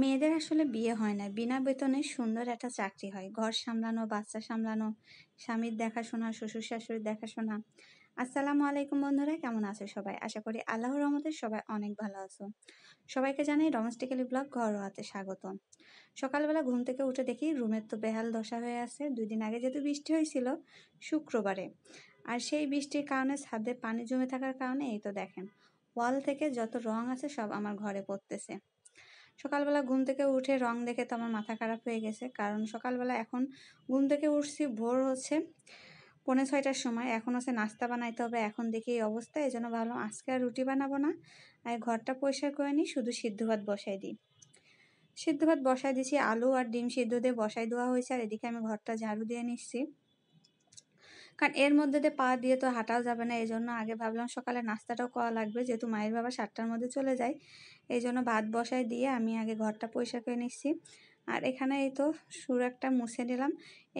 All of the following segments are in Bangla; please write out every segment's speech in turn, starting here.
মেয়েদের আসলে বিয়ে হয় না বিনা বেতনে সুন্দর একটা চাকরি হয় ঘর সামলানো বাচ্চা সামলানো স্বামীর দেখাশোনা শ্বশুর শাশুড়ির দেখাশোনা আসসালামু আলাইকুম বন্ধুরা কেমন আছে সবাই আশা করি আল্লাহর রহমতে সবাই অনেক ভালো আছো সবাইকে জানাই ডোমেস্টিক্যালি ব্লগ ঘরোয়াতে স্বাগত সকালবেলা ঘুম থেকে উঠে দেখি রুমের তো বেহাল দশা হয়ে আছে দুই দিন আগে যেহেতু বৃষ্টি হয়েছিল শুক্রবারে আর সেই বৃষ্টির কারণে ছাদে পানি জমে থাকার কারণে এই তো দেখেন ওয়াল থেকে যত রং আছে সব আমার ঘরে পড়তেছে সকালবেলা ঘুম থেকে উঠে রং দেখে তো আমার মাথা খারাপ হয়ে গেছে কারণ সকালবেলা এখন ঘুম থেকে উঠছি ভোর হচ্ছে পনেরো ছয়টার সময় এখন হচ্ছে নাস্তা বানাইতে হবে এখন দেখি এই অবস্থা এই জন্য ভাবলাম আজকে আর রুটি বানাবো না আর ঘরটা পরিষ্কার করে নিই শুধু সিদ্ধ ভাত বসাই দিই সিদ্ধ ভাত বসাই দিছি আলু আর ডিম সিদ্ধ দিয়ে বসাই দেওয়া হয়েছে আর এদিকে আমি ঘরটা ঝাড়ু দিয়ে নিচ্ছি কারণ এর মধ্যে দিয়ে পা দিয়ে তো হাঁটাও যাবে না এই জন্য আগে ভাবলাম সকালে নাস্তাটাও করা লাগবে যেহেতু মায়ের বাবা সাতটার মধ্যে চলে যায় এই জন্য ভাত বসায় দিয়ে আমি আগে ঘরটা পয়সা করে নিচ্ছি আর এখানে এই তো সুরাকটা মুছে নিলাম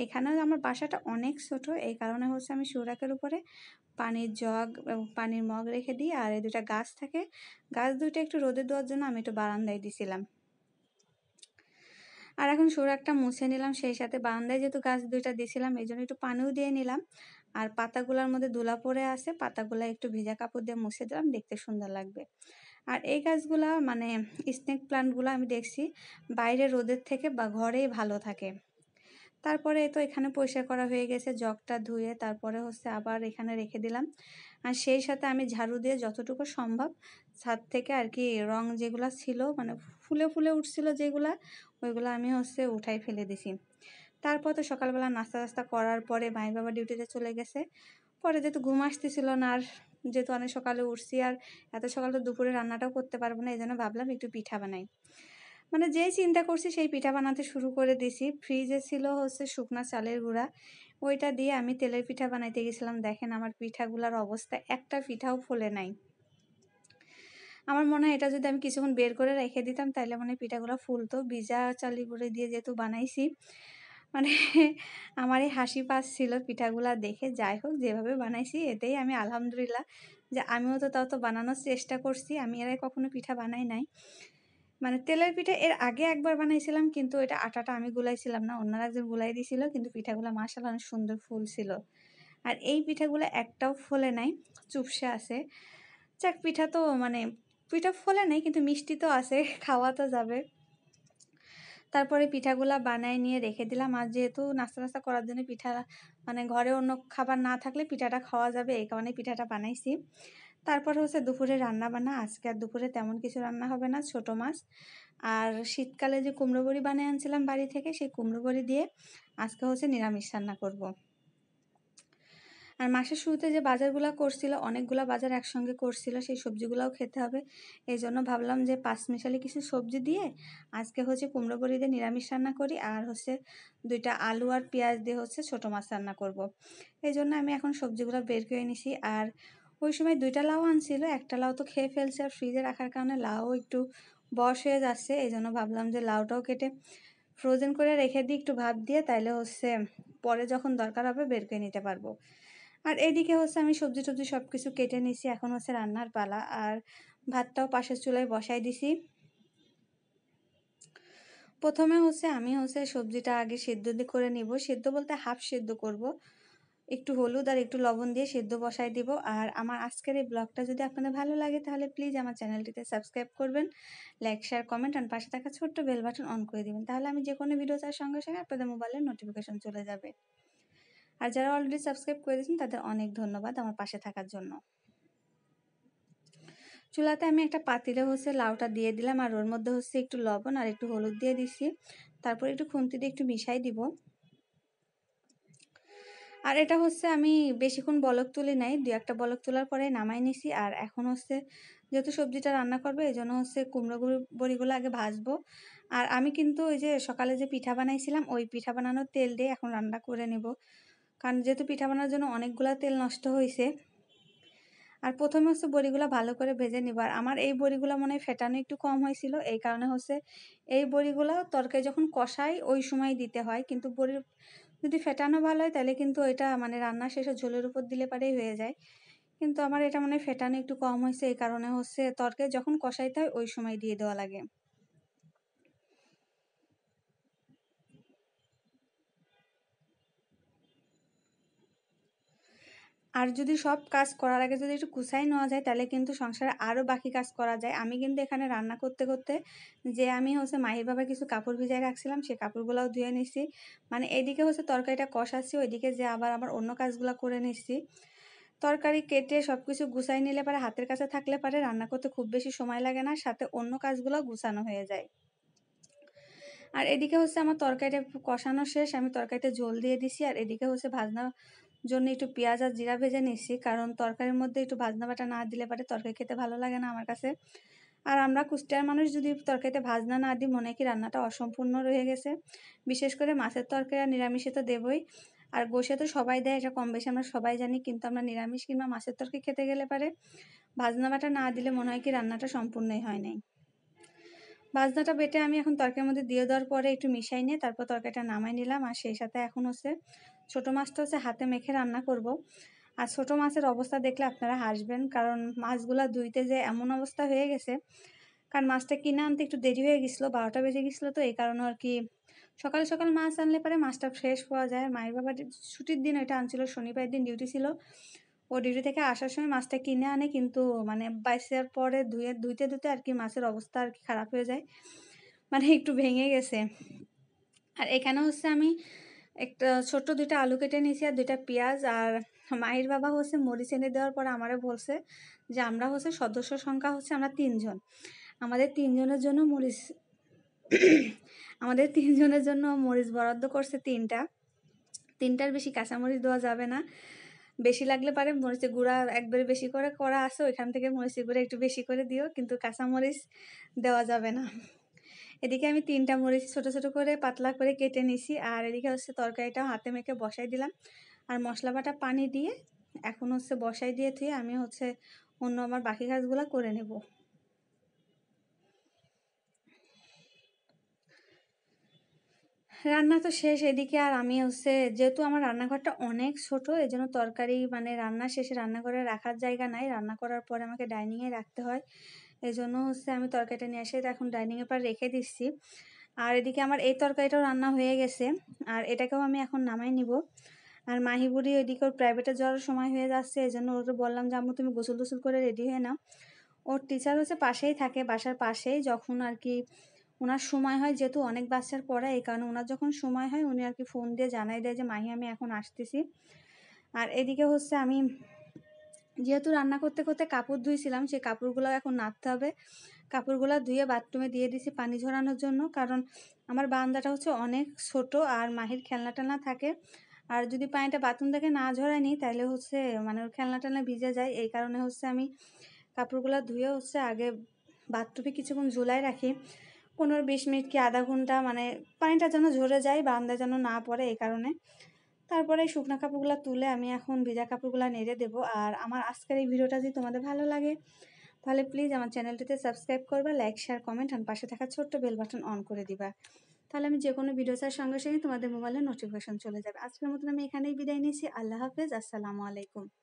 এখানেও আমার বাসাটা অনেক ছোট এই কারণে হচ্ছে আমি সুরাকের উপরে পানির জগ পানির মগ রেখে দিই আর এই দুটা গাছ থাকে গাছ দুইটা একটু রোদে দেওয়ার জন্য আমি একটু বারান্দায় দিছিলাম আর এখন একটা মুছে নিলাম সেই সাথে বারান্দায় যেহেতু গাছ দুইটা দিয়েছিলাম এই জন্য একটু পানিও দিয়ে নিলাম আর পাতাগুলোর মধ্যে দুলা পড়ে আছে পাতাগুলো একটু ভেজা কাপড় দিয়ে মুছে দিলাম দেখতে সুন্দর লাগবে আর এই গাছগুলা মানে স্নেক প্লান্টগুলো আমি দেখছি বাইরে রোদের থেকে বা ঘরেই ভালো থাকে তারপরে তো এখানে পরিষ্কার করা হয়ে গেছে জগটা ধুয়ে তারপরে হচ্ছে আবার এখানে রেখে দিলাম আর সেই সাথে আমি ঝাড়ু দিয়ে যতটুকু সম্ভব ছাদ থেকে আর কি রং যেগুলো ছিল মানে ফুলে ফুলে উঠছিল যেগুলো ওইগুলো আমি হচ্ছে উঠাই ফেলে দিছি তারপর তো সকালবেলা নাস্তা টাস্তা করার পরে মাই বাবা ডিউটিতে চলে গেছে পরে যেহেতু ঘুম আসতেছিল না আর যেহেতু অনেক সকালে উঠছি আর এত সকাল তো দুপুরে রান্নাটাও করতে পারবো না এই জন্য ভাবলাম একটু পিঠা বানাই মানে যেই চিন্তা করছি সেই পিঠা বানাতে শুরু করে দিছি ফ্রিজে ছিল হচ্ছে শুকনা চালের গুঁড়া ওইটা দিয়ে আমি তেলের পিঠা বানাইতে গেছিলাম দেখেন আমার পিঠাগুলার অবস্থা একটা পিঠাও ফোলে নাই আমার মনে হয় এটা যদি আমি কিছুক্ষণ বের করে রেখে দিতাম তাহলে মানে পিঠাগুলো ফুলতো ভিজা চালি করে দিয়ে যেহেতু বানাইছি মানে আমার এই হাসি ছিল পিঠাগুলা দেখে যাই হোক যেভাবে বানাইছি এতেই আমি আলহামদুলিল্লাহ যে আমিও তো তাও তো বানানোর চেষ্টা করছি আমি এরাই কখনো পিঠা বানাই নাই মানে তেলের পিঠা এর আগে একবার বানাইছিলাম কিন্তু এটা আটাটা আমি গুলাইছিলাম না অন্যরা একজন গুলাই দিছিল কিন্তু পিঠাগুলো মাসাল অনেক সুন্দর ফুল ছিল আর এই পিঠাগুলো একটাও ফলে নাই চুপসে আছে যাক পিঠা তো মানে পিঠা ফলে নাই কিন্তু মিষ্টি তো আছে খাওয়া তো যাবে তারপরে পিঠাগুলা বানায় নিয়ে রেখে দিলাম আর যেহেতু নাস্তা নাস্তা করার জন্য পিঠা মানে ঘরে অন্য খাবার না থাকলে পিঠাটা খাওয়া যাবে এই কারণে পিঠাটা বানাইছি তারপর হচ্ছে দুপুরে রান্না বান্না আজকে আর দুপুরে তেমন কিছু রান্না হবে না ছোট মাছ আর শীতকালে যে কুমড়ো বড়ি বানিয়ে আনছিলাম বাড়ি থেকে সেই কুমড়ো বড়ি দিয়ে আজকে হচ্ছে নিরামিষ রান্না করব। আর মাসের শুরুতে যে বাজারগুলো করছিল অনেকগুলো বাজার একসঙ্গে করছিল সেই সবজিগুলোও খেতে হবে এই জন্য ভাবলাম যে পাঁচ মিশালি কিছু সবজি দিয়ে আজকে হচ্ছে কুমড়ো বড়ি দিয়ে নিরামিষ রান্না করি আর হচ্ছে দুইটা আলু আর পেঁয়াজ দিয়ে হচ্ছে ছোটো মাছ রান্না করব। এই জন্য আমি এখন সবজিগুলো বের করে নিছি আর ওই সময় দুইটা লাউ আনছিল একটা লাউ তো খেয়ে ফেলছে আর ফ্রিজে রাখার কারণে লাউ একটু বস হয়ে যাচ্ছে এই জন্য ভাবলাম যে লাউটাও কেটে ফ্রোজেন করে রেখে দিই একটু ভাব দিয়ে তাইলে হচ্ছে পরে যখন দরকার হবে বের করে নিতে পারবো আর এদিকে হচ্ছে আমি সবজি টবজি সব কিছু কেটে নিছি এখন হচ্ছে রান্নার পালা আর ভাতটাও পাশের চুলায় বসাই দিছি প্রথমে হচ্ছে আমি হচ্ছে সবজিটা আগে সেদ্ধ করে নিব সেদ্ধ বলতে হাফ সেদ্ধ করব একটু হলুদ আর একটু লবণ দিয়ে সেদ্ধ বসাই দেব আর আমার আজকের এই ব্লগটা যদি আপনাদের ভালো লাগে তাহলে প্লিজ আমার চ্যানেলটিতে সাবস্ক্রাইব করবেন লাইক শেয়ার কমেন্ট আর পাশে থাকা ছোট্ট বেল বাটন অন করে দেবেন তাহলে আমি যে কোনো ভিডিও তার সঙ্গে সঙ্গে আপনাদের মোবাইলে নোটিফিকেশন চলে যাবে আর যারা অলরেডি সাবস্ক্রাইব করে দিয়েছেন তাদের অনেক ধন্যবাদ আমার পাশে থাকার জন্য চুলাতে আমি একটা পাতিলে হচ্ছে লাউটা দিয়ে দিলাম আর ওর মধ্যে হচ্ছে একটু লবণ আর একটু হলুদ দিয়ে দিছি তারপর একটু খুন্তি দিয়ে একটু মিশাই দিব আর এটা হচ্ছে আমি বেশিক্ষণ বলক তুলে নাই দু একটা বলক তোলার পরে নামাই নিছি আর এখন হচ্ছে যেহেতু সবজিটা রান্না করবে এই জন্য হচ্ছে কুমড়ো বড়িগুলো আগে ভাজবো আর আমি কিন্তু ওই যে সকালে যে পিঠা বানাইছিলাম ওই পিঠা বানানোর তেল দিয়ে এখন রান্না করে নেব কারণ যেহেতু পিঠা বানানোর জন্য অনেকগুলো তেল নষ্ট হয়েছে আর প্রথমে হচ্ছে বড়িগুলো ভালো করে ভেজে নিব আর আমার এই বড়িগুলো মনে হয় ফেটানো একটু কম হয়েছিল এই কারণে হচ্ছে এই বড়িগুলো তরকারি যখন কষাই ওই সময় দিতে হয় কিন্তু বড়ির যদি ফেটানো ভালো হয় তাহলে কিন্তু ওইটা মানে রান্না শেষে ঝোলের উপর দিলে পারেই হয়ে যায় কিন্তু আমার এটা মানে ফেটানো একটু কম হয়েছে এই কারণে হচ্ছে তরকারি যখন কষাইতে হয় ওই সময় দিয়ে দেওয়া লাগে আর যদি সব কাজ করার আগে যদি একটু কুসাই নেওয়া যায় তাহলে কিন্তু সংসারে আরও বাকি কাজ করা যায় আমি কিন্তু এখানে রান্না করতে করতে যে আমি হচ্ছে মাহির বাবা কিছু কাপড় ভিজায় রাখছিলাম সে কাপড়গুলোও ধুয়ে নিছি মানে এদিকে হচ্ছে তরকারিটা কষাচ্ছি ওইদিকে যে আবার আমার অন্য কাজগুলো করে নিচ্ছি তরকারি কেটে সব কিছু গুছাই নিলে পারে হাতের কাছে থাকলে পারে রান্না করতে খুব বেশি সময় লাগে না সাথে অন্য কাজগুলো গুছানো হয়ে যায় আর এদিকে হচ্ছে আমার তরকারিটা কষানো শেষ আমি তরকারিতে জল দিয়ে দিছি আর এদিকে হচ্ছে ভাজনা জন্য একটু পেঁয়াজ আর জিরা ভেজে নিচ্ছি কারণ তরকারির মধ্যে একটু ভাজনা বাটা না দিলে পারে তরকারি খেতে ভালো লাগে না আমার কাছে আর আমরা কুষ্টিয়ার মানুষ যদি তরকারিতে ভাজনা না দিই মনে কি রান্নাটা অসম্পূর্ণ রয়ে গেছে বিশেষ করে মাছের তরকারি আর নিরামিষে তো দেবই আর গোসে তো সবাই দেয় এটা কম বেশি আমরা সবাই জানি কিন্তু আমরা নিরামিষ কিংবা মাছের তরকারি খেতে গেলে পারে ভাজনা বাটা না দিলে মনে হয় কি রান্নাটা সম্পূর্ণই হয় নাই ভাজনাটা বেটে আমি এখন তরকারির মধ্যে দিয়ে দেওয়ার পরে একটু মিশাই নিয়ে তারপর তরকারিটা নামাই নিলাম আর সেই সাথে এখন হচ্ছে ছোটো মাছটা হচ্ছে হাতে মেখে রান্না করব। আর ছোটো মাছের অবস্থা দেখলে আপনারা হাসবেন কারণ মাছগুলা ধুইতে যে এমন অবস্থা হয়ে গেছে কারণ মাছটা কিনে আনতে একটু দেরি হয়ে গেছিলো বারোটা বেজে গেছিলো তো এই কারণে আর কি সকাল সকাল মাছ আনলে পরে মাছটা ফ্রেশ পাওয়া যায় মায়ের বাবার ছুটির দিন ওইটা আনছিল শনিবার দিন ডিউটি ছিল ও ডিউটি থেকে আসার সময় মাছটা কিনে আনে কিন্তু মানে বাইশের পরে ধুয়ে ধুইতে ধুতে আর কি মাছের অবস্থা আর কি খারাপ হয়ে যায় মানে একটু ভেঙে গেছে আর এখানে হচ্ছে আমি একটা ছোট্ট দুইটা আলু কেটে নিয়েছি আর দুইটা পেঁয়াজ আর মায়ের বাবা হচ্ছে মরিচ এনে দেওয়ার পর আমারে বলছে যে আমরা হচ্ছে সদস্য সংখ্যা হচ্ছে আমরা তিনজন আমাদের তিনজনের জন্য মরিচ আমাদের তিনজনের জন্য মরিচ বরাদ্দ করছে তিনটা তিনটার বেশি কাঁচামরিচ দেওয়া যাবে না বেশি লাগলে পারে মরিচের গুঁড়া একবারে বেশি করে করা আছে ওইখান থেকে মরিচের গুঁড়া একটু বেশি করে দিও কিন্তু কাঁচামরিচ দেওয়া যাবে না এদিকে আমি তিনটা মরিচ ছোট ছোট করে পাতলা করে কেটে নিছি আর এদিকে হচ্ছে তরকারিটাও হাতে মেখে বসাই দিলাম আর মশলা বাটা পানি দিয়ে এখন হচ্ছে বসাই দিয়ে থুয়ে আমি হচ্ছে অন্য আমার বাকি কাজগুলো করে নেব রান্না তো শেষ এদিকে আর আমি হচ্ছে যেহেতু আমার রান্নাঘরটা অনেক ছোট এই জন্য তরকারি মানে রান্না শেষে রান্নাঘরে রাখার জায়গা নাই রান্না করার পরে আমাকে ডাইনিংয়ে রাখতে হয় এই জন্য হচ্ছে আমি তরকারিটা নিয়ে এসে এখন ডাইনিংয়ের পর রেখে দিচ্ছি আর এদিকে আমার এই তরকারিটাও রান্না হয়ে গেছে আর এটাকেও আমি এখন নামাই নিব আর মাহি বুড়ি ওইদিকে ওর প্রাইভেটে যাওয়ার সময় হয়ে যাচ্ছে এই জন্য ওকে বললাম যে আম্মু তুমি গোসল গোসল করে রেডি হয়ে নাও ওর টিচার হচ্ছে পাশেই থাকে বাসার পাশেই যখন আর কি ওনার সময় হয় যেহেতু অনেক বাচ্চার পড়ায় এই কারণে ওনার যখন সময় হয় উনি আর কি ফোন দিয়ে জানাই দেয় যে মাহি আমি এখন আসতেছি আর এদিকে হচ্ছে আমি যেহেতু রান্না করতে করতে কাপড় ধুইছিলাম সেই কাপড়গুলো এখন নাড়তে হবে কাপড়গুলো ধুয়ে বাথরুমে দিয়ে দিছি পানি ঝরানোর জন্য কারণ আমার বারান্দাটা হচ্ছে অনেক ছোট আর মাহির খেলনা টেলনা থাকে আর যদি পানিটা বাথরুম থেকে না ঝরাই নিই তাহলে হচ্ছে মানে ওর খেলনা টেলনা ভিজে যায় এই কারণে হচ্ছে আমি কাপড়গুলো ধুয়ে হচ্ছে আগে বাথরুমে কিছুক্ষণ ঝুলাই রাখি পনেরো বিশ মিনিট কি আধা ঘন্টা মানে পানিটা যেন ঝরে যায় বান্দা যেন না পড়ে এই কারণে তারপরে শুকনা কাপড়গুলো তুলে আমি এখন ভিজা কাপড়গুলো নেড়ে দেবো আর আমার আজকের এই ভিডিওটা যদি তোমাদের ভালো লাগে তাহলে প্লিজ আমার চ্যানেলটিতে সাবস্ক্রাইব করবা লাইক শেয়ার কমেন্ট আর পাশে থাকা ছোট্ট বেল বাটন অন করে দিবা তাহলে আমি যে কোনো ভিডিও চার সঙ্গে সঙ্গে তোমাদের মোবাইলে নোটিফিকেশন চলে যাবে আজকের মতন আমি এখানেই বিদায় নিয়েছি আল্লাহ হাফেজ আসসালামু আলাইকুম